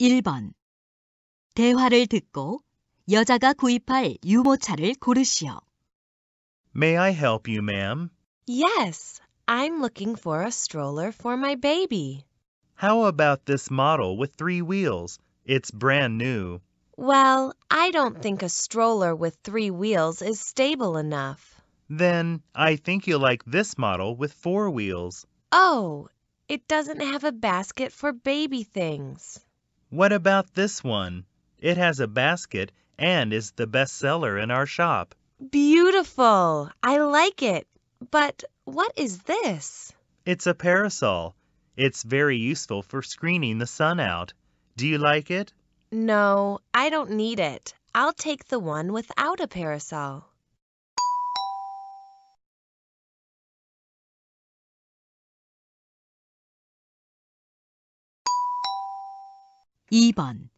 1번 대화를 듣고 여자가 구입할 유모차를 고르시오. May I help you, ma'am? Yes, I'm looking for a stroller for my baby. How about this model with three wheels? It's brand new. Well, I don't think a stroller with three wheels is stable enough. Then I think you'll like this model with four wheels. Oh, it doesn't have a basket for baby things. What about this one? It has a basket and is the best seller in our shop. Beautiful! I like it. But what is this? It's a parasol. It's very useful for screening the sun out. Do you like it? No, I don't need it. I'll take the one without a parasol. 2번.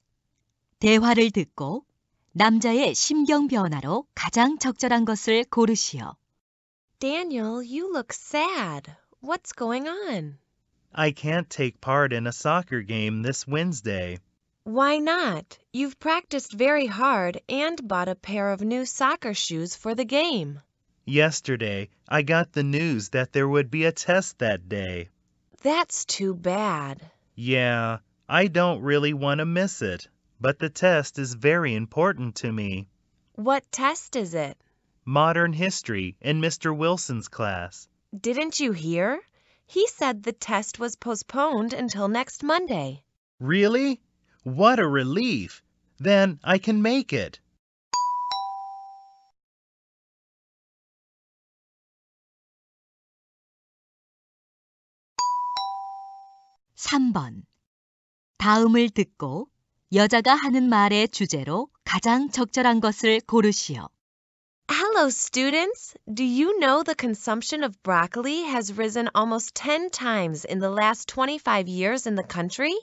대화를 듣고 남자의 심경 변화로 가장 적절한 것을 고르시오. Daniel, you look sad. What's going on? I can't take part in a soccer game this Wednesday. Why not? You've practiced very hard and bought a pair of new soccer shoes for the game. Yesterday, I got the news that there would be a test that day. That's too bad. Yeah, I don't really want to miss it, but the test is very important to me." "What test is it?" "Modern History, in Mr. Wilson's class." "Didn't you hear? He said the test was postponed until next Monday." "Really? What a relief! Then I can make it." (3번) 다음을 듣고 여자가 하는 말의 주제로 가장 적절한 것을 고르시오. Hello, students! Do you know the consumption of broccoli has risen almost 10 times in the last 25 years in the country?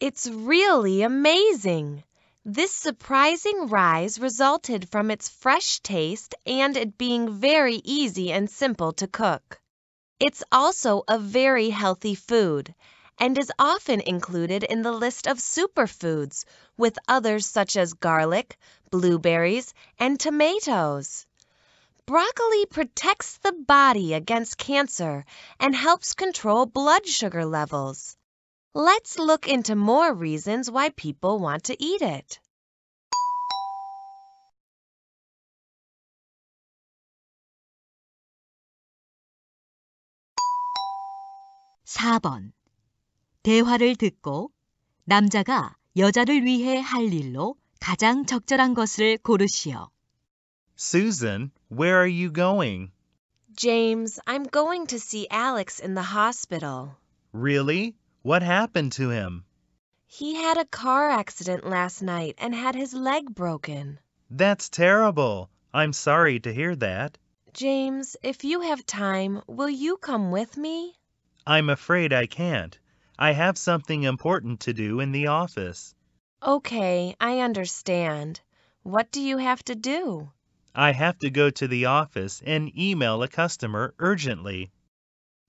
It's really amazing! This surprising rise resulted from its fresh taste and it being very easy and simple to cook. It's also a very healthy food and is often included in the list of superfoods with others such as garlic, blueberries, and tomatoes. Broccoli protects the body against cancer and helps control blood sugar levels. Let's look into more reasons why people want to eat it. (4번) 대화를 듣고 남자가 여자를 위해 할 일로 가장 적절한 것을 고르시오. Susan, where are you going? James, I'm going to see Alex in the hospital. Really? What happened to him? He had a car accident last night and had his leg broken. That's terrible. I'm sorry to hear that. James, if you have time, will you come with me? I'm afraid I can't. I have something important to do in the office. Okay, I understand. What do you have to do? I have to go to the office and email a customer urgently.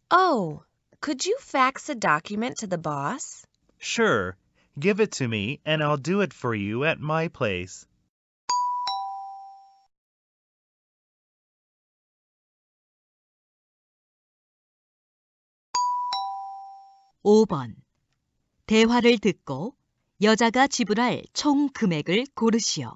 Oh, could you fax a document to the boss? Sure. Give it to me and I'll do it for you at my place. 5번. 대화를 듣고 여자가 지불할 총 금액을 고르시오.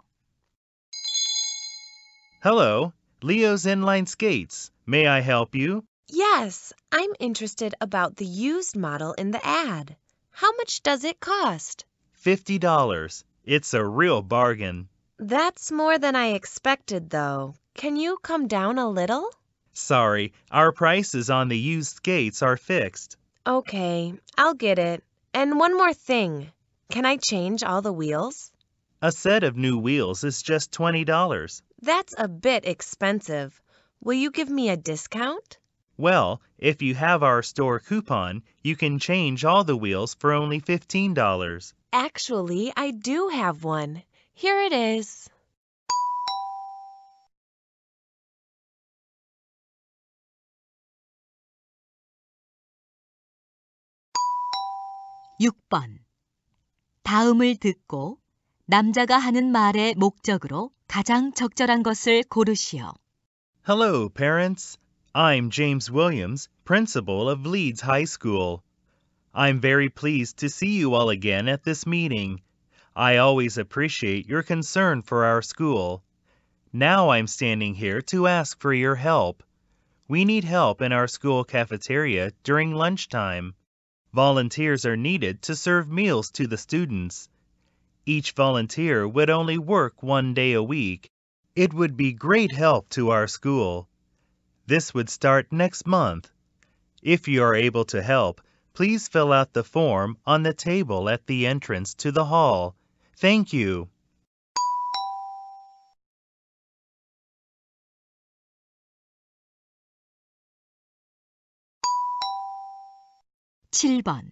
Hello, Leo's Inline Skates. May I help you? Yes, I'm interested about the used model in the ad. How much does it cost? $50. It's a real bargain. That's more than I expected, though. Can you come down a little? Sorry, our prices on the used skates are fixed. Okay, I'll get it. And one more thing. Can I change all the wheels? A set of new wheels is just $20. That's a bit expensive. Will you give me a discount? Well, if you have our store coupon, you can change all the wheels for only $15. Actually, I do have one. Here it is. 6번. 다음을 듣고 남자가 하는 말의 목적으로 가장 적절한 것을 고르시오. Hello, parents. I'm James Williams, principal of Leeds High School. I'm very pleased to see you all again at this meeting. I always appreciate your concern for our school. Now I'm standing here to ask for your help. We need help in our school cafeteria during lunchtime. Volunteers are needed to serve meals to the students. Each volunteer would only work one day a week. It would be great help to our school. This would start next month. If you are able to help, please fill out the form on the table at the entrance to the hall. Thank you. 7번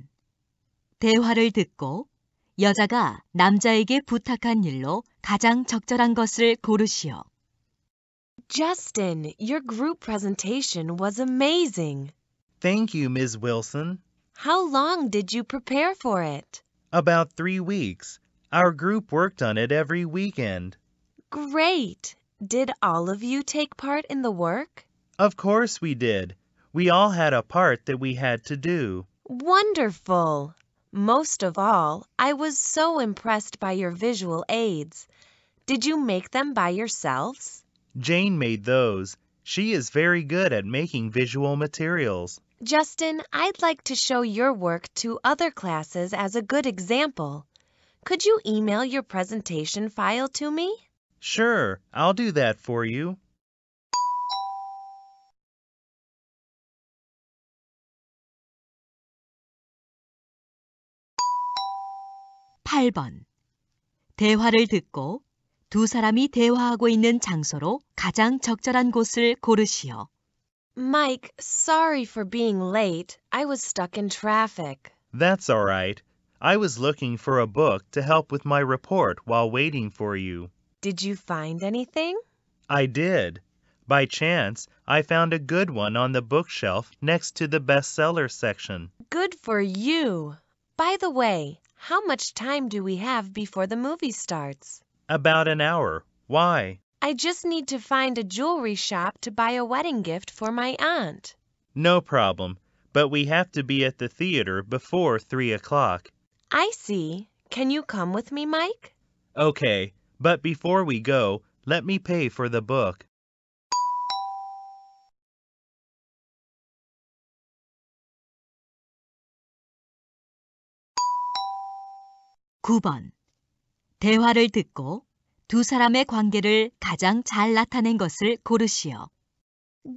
대화를 듣고 여자가 남자에게 부탁한 일로 가장 적절한 것을 고르시오. Justin, your group presentation was amazing. Thank you, Ms. Wilson. How long did you prepare for it? About three weeks. Our group worked on it every weekend. Great! Did all of you take part in the work? Of course we did. We all had a part that we had to do. Wonderful! Most of all, I was so impressed by your visual aids. Did you make them by yourselves? Jane made those. She is very good at making visual materials. Justin, I'd like to show your work to other classes as a good example. Could you email your presentation file to me? Sure, I'll do that for you. 8번. 대화를 듣고 두 사람이 대화하고 있는 장소로 가장 적절한 곳을 고르시오. Mike, sorry for being late. I was stuck in traffic. That's all right. I was looking for a book to help with my report while waiting for you. Did you find anything? I did. By chance, I found a good one on the bookshelf next to the bestseller section. Good for you. By the way, how much time do we have before the movie starts? About an hour. Why? I just need to find a jewelry shop to buy a wedding gift for my aunt. No problem, but we have to be at the theater before 3 o'clock. I see. Can you come with me, Mike? Okay, but before we go, let me pay for the book. 9번. 대화를 듣고 두 사람의 관계를 가장 잘 나타낸 것을 고르시오.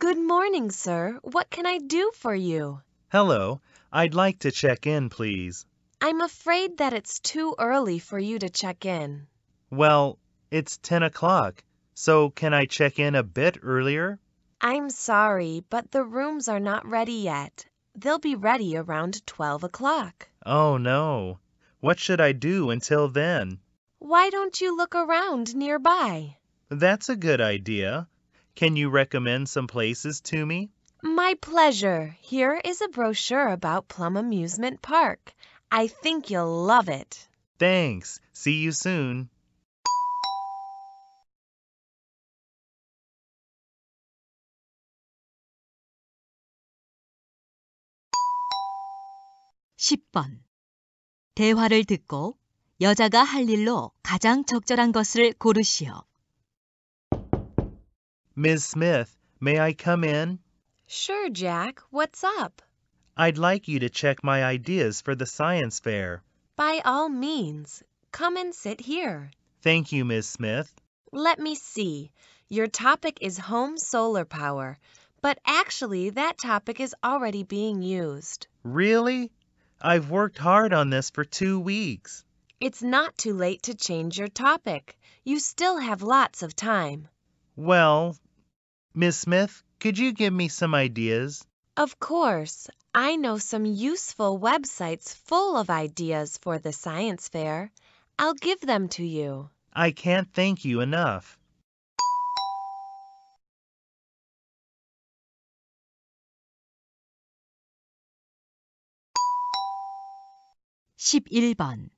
Good morning, sir. What can I do for you? Hello. I'd like to check in, please. I'm afraid that it's too early for you to check in. Well, it's 10 o'clock, so can I check in a bit earlier? I'm sorry, but the rooms are not ready yet. They'll be ready around 12 o'clock. Oh, no. What should I do until then? Why don't you look around nearby? That's a good idea. Can you recommend some places to me? My pleasure. Here is a brochure about Plum Amusement Park. I think you'll love it. Thanks. See you soon. (10번) 대화를 듣고 여자가 할 일로 가장 적절한 것을 고르시오. Ms. Smith, may I come in? Sure, Jack. What's up? I'd like you to check my ideas for the science fair. By all means, come and sit here. Thank you, Ms. Smith. Let me see. Your topic is home solar power, but actually that topic is already being used. Really? I've worked hard on this for two weeks. It's not too late to change your topic. You still have lots of time. Well, Miss Smith, could you give me some ideas? Of course. I know some useful websites full of ideas for the science fair. I'll give them to you. I can't thank you enough. 11번.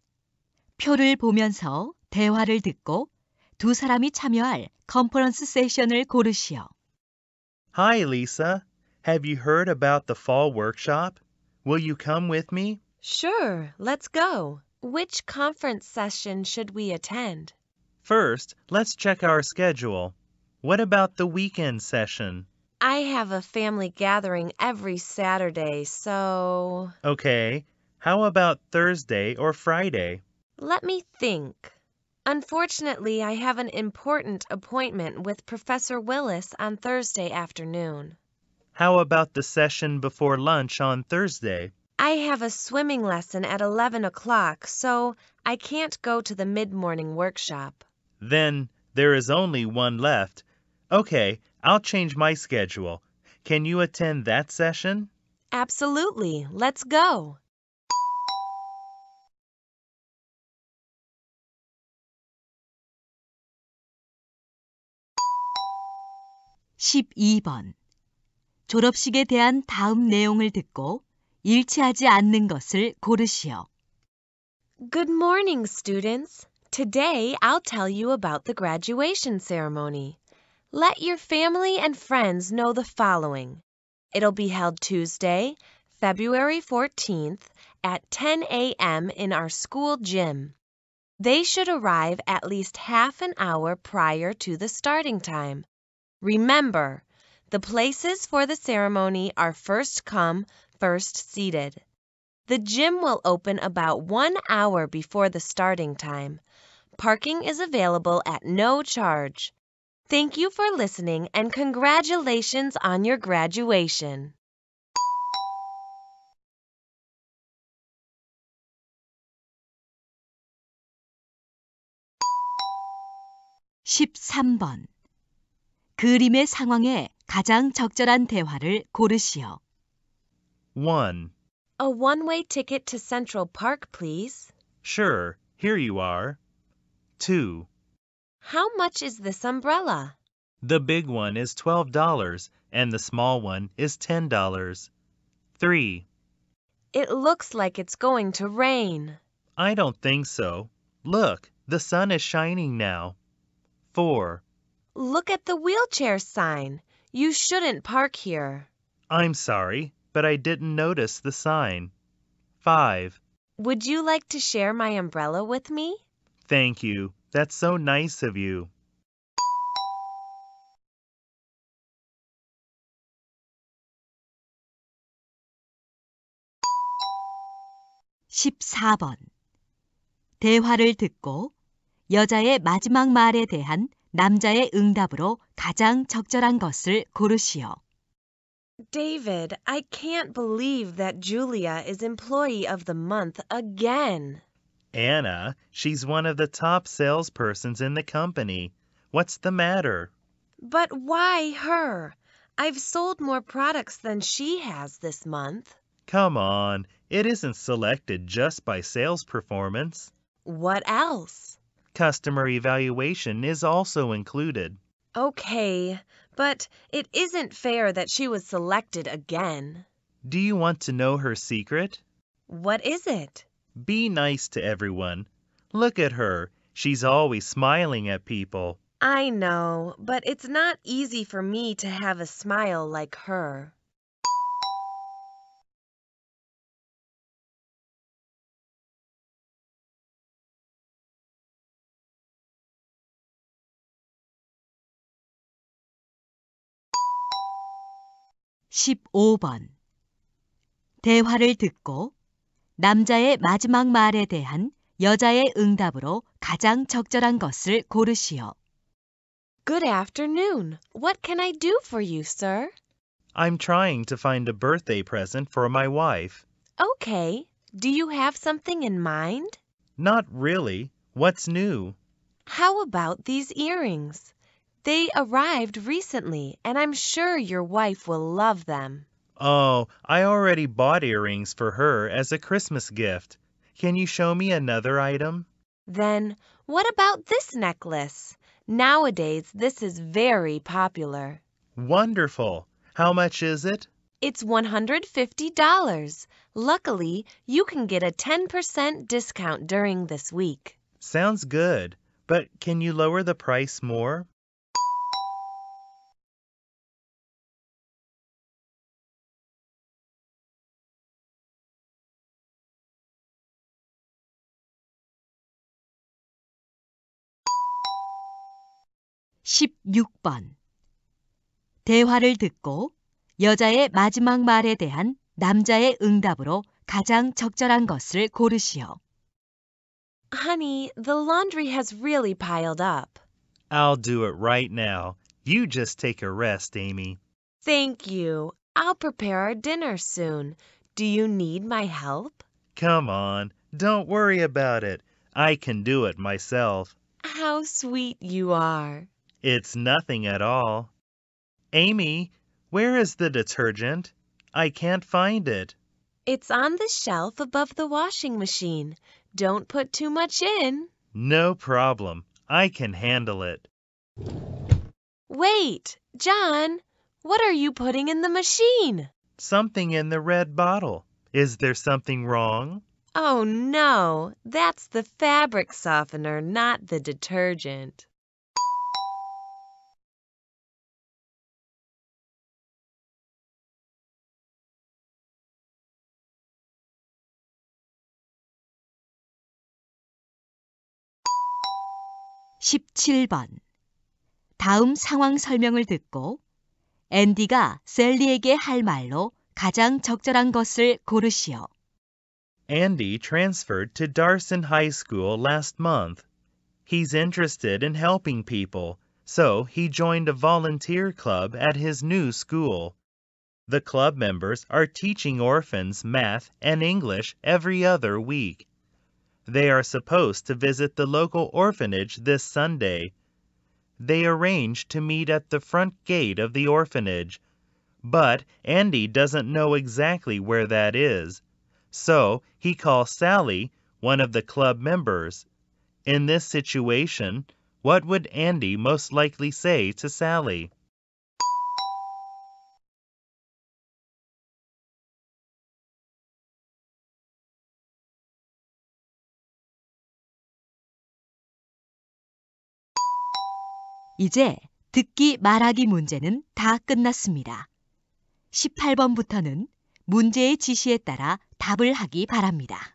표를 보면서 대화를 듣고 두 사람이 참여할 컨퍼런스 세션을 고르시오. Hi, Lisa. Have you heard about the fall workshop? Will you come with me? Sure, let's go. Which conference session should we attend? First, let's check our schedule. What about the weekend session? I have a family gathering every Saturday, so. Okay, how about Thursday or Friday? Let me think. Unfortunately, I have an important appointment with Professor Willis on Thursday afternoon. How about the session before lunch on Thursday? I have a swimming lesson at 11 o'clock, so I can't go to the mid morning workshop. Then there is only one left. Okay, I'll change my schedule. Can you attend that session? Absolutely. Let's go. 12번. 졸업식에 대한 다음 내용을 듣고 일치하지 않는 것을 고르시오. Good morning, students. Today I'll tell you about the graduation ceremony. Let your family and friends know the following. It'll be held Tuesday, February 14th at 10 a.m. in our school gym. They should arrive at least half an hour prior to the starting time. Remember, the places for the ceremony are first come, first seated. The gym will open about one hour before the starting time. Parking is available at no charge. Thank you for listening and congratulations on your graduation. (13번) 그림의 상황에 가장 적절한 대화를 고르시오. 1. A one-way ticket to Central Park, please. Sure, here you are. 2. How much is this umbrella? The big one is $12 and the small one is $10. 3. It looks like it's going to rain. I don't think so. Look, the sun is shining now. 4. Look at the wheelchair sign. You shouldn't park here. I'm sorry, but I didn't notice the sign. 5. Would you like to share my umbrella with me? Thank you. That's so nice of you. (14번) 대화를 듣고 여자의 마지막 말에 대한 남자의 응답으로 가장 적절한 것을 고르시오. David, I can't believe that Julia is employee of the month again. Anna, she's one of the top salespersons in the company. What's the matter? But why her? I've sold more products than she has this month. Come on, it isn't selected just by sales performance. What else? Customer evaluation is also included. Okay, but it isn't fair that she was selected again. Do you want to know her secret? What is it? Be nice to everyone. Look at her. She's always smiling at people. I know, but it's not easy for me to have a smile like her. 15번 대화를 듣고 남자의 마지막 말에 대한 여자의 응답으로 가장 적절한 것을 고르시오. Good afternoon. What can I do for you, sir? I'm trying to find a birthday present for my wife. Okay. Do you have something in mind? Not really. What's new? How about these earrings? They arrived recently, and I'm sure your wife will love them." "Oh, I already bought earrings for her as a Christmas gift. Can you show me another item?" "Then what about this necklace? Nowadays this is very popular." "Wonderful! How much is it?" "It's $150. Luckily, you can get a 10% discount during this week." "Sounds good. But can you lower the price more?" 16번 대화를 듣고 여자의 마지막 말에 대한 남자의 응답으로 가장 적절한 것을 고르시오. Honey, the laundry has really piled up. I'll do it right now. You just take a rest, Amy. Thank you. I'll prepare our dinner soon. Do you need my help? Come on, don't worry about it. I can do it myself. How sweet you are. It's nothing at all. Amy, where is the detergent? I can't find it. It's on the shelf above the washing machine. Don't put too much in. No problem. I can handle it. Wait, John, what are you putting in the machine? Something in the red bottle. Is there something wrong? Oh no, that's the fabric softener, not the detergent. 17번. 다음 상황 설명을 듣고 앤디가 셀리에게 할 말로 가장 적절한 것을 고르시오. Andy transferred to Darson High School last month. He's interested in helping people, so he joined a volunteer club at his new school. The club members are teaching orphans math and English every other week. They are supposed to visit the local orphanage this Sunday. They arrange to meet at the front gate of the orphanage. But Andy doesn't know exactly where that is. So he calls Sally, one of the club members. In this situation, what would Andy most likely say to Sally? 이제 듣기 말하기 문제는 다 끝났습니다. 18번부터는 문제의 지시에 따라 답을 하기 바랍니다.